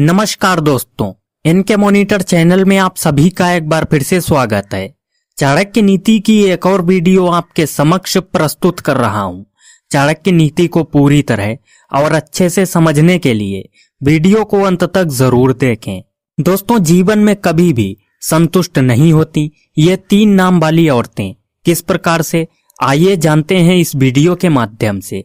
नमस्कार दोस्तों इनके मॉनिटर चैनल में आप सभी का एक बार फिर से स्वागत है चाणक्य नीति की एक और वीडियो आपके समक्ष प्रस्तुत कर रहा हूं चाणक्य नीति को पूरी तरह और अच्छे से समझने के लिए वीडियो को अंत तक जरूर देखें दोस्तों जीवन में कभी भी संतुष्ट नहीं होती ये तीन नाम वाली औरतें किस प्रकार से आइए जानते हैं इस वीडियो के माध्यम से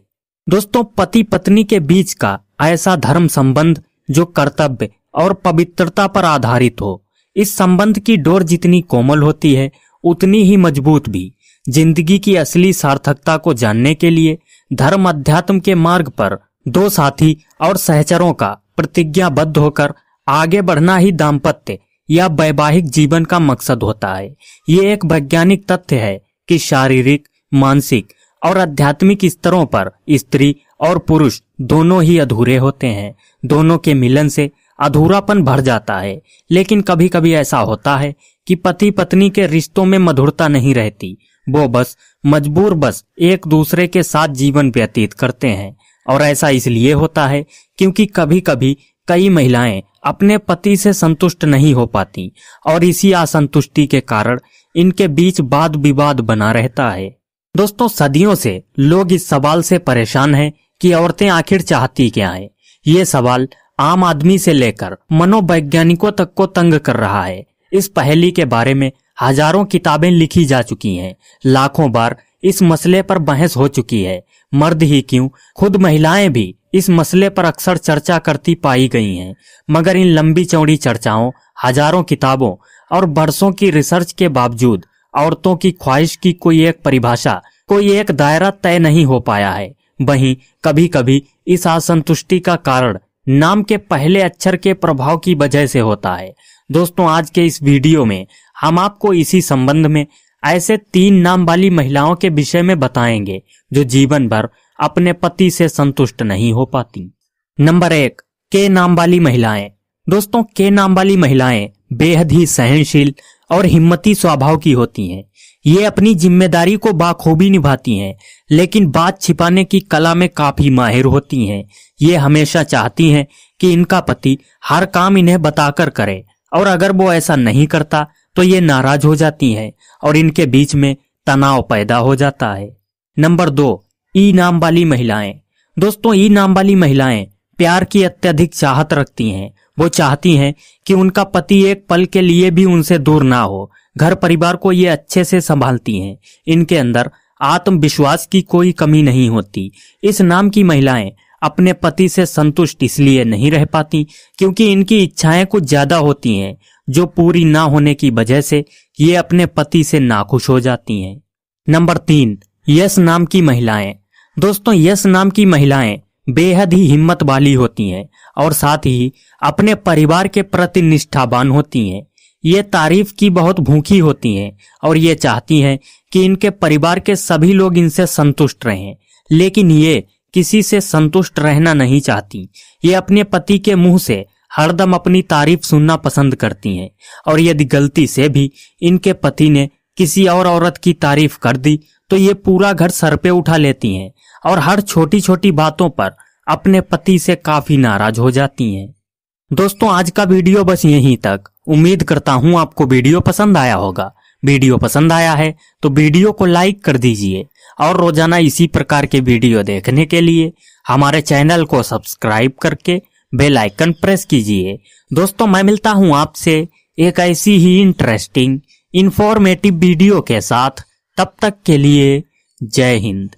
दोस्तों पति पत्नी के बीच का ऐसा धर्म संबंध जो कर्तव्य और पवित्रता पर आधारित हो इस संबंध की डोर जितनी कोमल होती है उतनी ही मजबूत भी जिंदगी की असली सार्थकता को जानने के लिए धर्म अध्यात्म के मार्ग पर दो साथी और सहचरों का प्रतिज्ञाबद्ध होकर आगे बढ़ना ही दाम्पत्य या वैवाहिक जीवन का मकसद होता है ये एक वैज्ञानिक तथ्य है कि शारीरिक मानसिक और आध्यात्मिक स्तरों पर स्त्री और पुरुष दोनों ही अधूरे होते हैं दोनों के मिलन से अधूरापन भर जाता है लेकिन कभी कभी ऐसा होता है कि पति पत्नी के रिश्तों में मधुरता नहीं रहती वो बस मजबूर बस एक दूसरे के साथ जीवन व्यतीत करते हैं और ऐसा इसलिए होता है क्योंकि कभी कभी कई महिलाएं अपने पति से संतुष्ट नहीं हो पाती और इसी असंतुष्टि के कारण इनके बीच वाद विवाद बना रहता है दोस्तों सदियों से लोग इस सवाल से परेशान हैं कि औरतें आखिर चाहती क्या हैं। ये सवाल आम आदमी से लेकर मनोवैज्ञानिकों तक को तंग कर रहा है इस पहेली के बारे में हजारों किताबें लिखी जा चुकी हैं लाखों बार इस मसले पर बहस हो चुकी है मर्द ही क्यों खुद महिलाएं भी इस मसले पर अक्सर चर्चा करती पाई गई हैं मगर इन लंबी चौड़ी चर्चाओं हजारों किताबों और बरसों की रिसर्च के बावजूद औरतों की ख्वाहिश की कोई एक परिभाषा कोई एक दायरा तय नहीं हो पाया है वहीं कभी कभी इस असंतुष्टि का कारण नाम के पहले अक्षर के प्रभाव की वजह से होता है दोस्तों आज के इस वीडियो में हम आपको इसी संबंध में ऐसे तीन नाम वाली महिलाओं के विषय में बताएंगे जो जीवन भर अपने पति से संतुष्ट नहीं हो पाती नंबर एक के नाम वाली महिलाएं दोस्तों के नाम वाली महिलाएं बेहद ही सहनशील और हिम्मती स्वभाव की होती हैं ये अपनी जिम्मेदारी को बाखूबी निभाती हैं लेकिन बात छिपाने की कला में काफी माहिर होती हैं ये हमेशा चाहती हैं कि इनका पति हर काम इन्हें बताकर करे और अगर वो ऐसा नहीं करता तो ये नाराज हो जाती हैं और इनके बीच में तनाव पैदा हो जाता है नंबर दो ई नाम वाली महिलाएं दोस्तों ई नाम वाली महिलाएं प्यार की अत्यधिक चाहत रखती हैं वो चाहती हैं कि उनका पति एक पल के लिए भी उनसे दूर ना हो घर परिवार को ये अच्छे से संभालती हैं इनके अंदर आत्मविश्वास की कोई कमी नहीं होती इस नाम की महिलाएं अपने पति से संतुष्ट इसलिए नहीं रह पाती क्योंकि इनकी इच्छाएं कुछ ज्यादा होती हैं जो पूरी ना होने की वजह से ये अपने पति से नाखुश हो जाती हैं नंबर तीन यश नाम की महिलाएं दोस्तों यश नाम की महिलाएं बेहद ही हिम्मत वाली होती हैं और साथ ही अपने परिवार के प्रति निष्ठावान होती हैं ये तारीफ की बहुत भूखी होती हैं और ये चाहती हैं कि इनके परिवार के सभी लोग इनसे संतुष्ट रहें लेकिन ये किसी से संतुष्ट रहना नहीं चाहती ये अपने पति के मुंह से हरदम अपनी तारीफ सुनना पसंद करती हैं और यदि गलती से भी इनके पति ने किसी और औरत की तारीफ कर दी तो ये पूरा घर सर पे उठा लेती हैं और हर छोटी छोटी बातों पर अपने पति से काफी नाराज हो जाती हैं दोस्तों आज का वीडियो बस यहीं तक उम्मीद करता हूँ आपको वीडियो पसंद आया होगा वीडियो पसंद आया है तो वीडियो को लाइक कर दीजिए और रोजाना इसी प्रकार के वीडियो देखने के लिए हमारे चैनल को सब्सक्राइब करके बेल आइकन प्रेस कीजिए दोस्तों मैं मिलता हूँ आपसे एक ऐसी ही इंटरेस्टिंग इंफॉर्मेटिव वीडियो के साथ तब तक के लिए जय हिंद